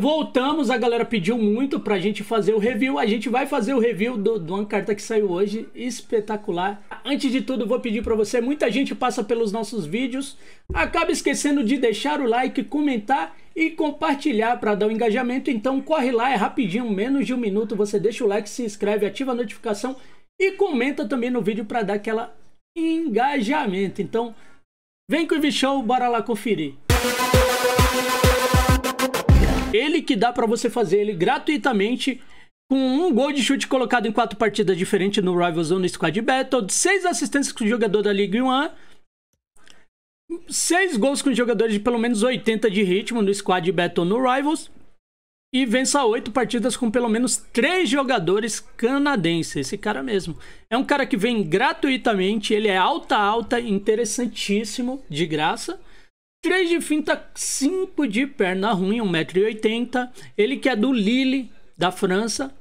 Voltamos, a galera pediu muito pra gente fazer o review. A gente vai fazer o review do, do uma carta que saiu hoje, espetacular. Antes de tudo, vou pedir pra você, muita gente passa pelos nossos vídeos, acaba esquecendo de deixar o like, comentar e compartilhar para dar o um engajamento. Então corre lá, é rapidinho, menos de um minuto. Você deixa o like, se inscreve, ativa a notificação e comenta também no vídeo para dar aquela engajamento. Então vem com o show, bora lá conferir. que dá para você fazer ele gratuitamente com um gol de chute colocado em quatro partidas diferentes no Rival Zone Squad Battle, seis assistências com o jogador da Liga 1, seis gols com jogadores de pelo menos 80 de ritmo no Squad Battle no Rivals e vença oito partidas com pelo menos três jogadores canadenses. Esse cara mesmo. É um cara que vem gratuitamente, ele é alta, alta, interessantíssimo, de graça. 3 de finta, 5 de perna ruim, 1,80m. Ele que é do Lille, da França.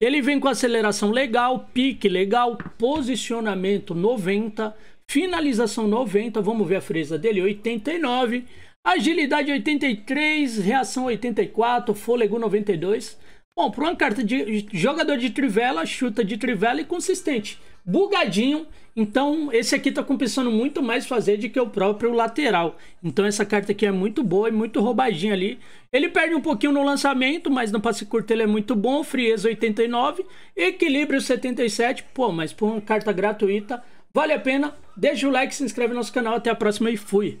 Ele vem com aceleração legal, pique legal, posicionamento 90, finalização 90, vamos ver a fresa dele, 89, agilidade 83, reação 84, fôlego 92. Bom, para uma carta de jogador de trivela, chuta de trivela e consistente. Bugadinho, então esse aqui está compensando muito mais fazer do que o próprio lateral. Então essa carta aqui é muito boa e muito roubadinha ali. Ele perde um pouquinho no lançamento, mas no passe curto ele é muito bom. Frieza 89, equilíbrio 77. Pô, mas por uma carta gratuita, vale a pena. Deixa o like, se inscreve no nosso canal. Até a próxima e fui!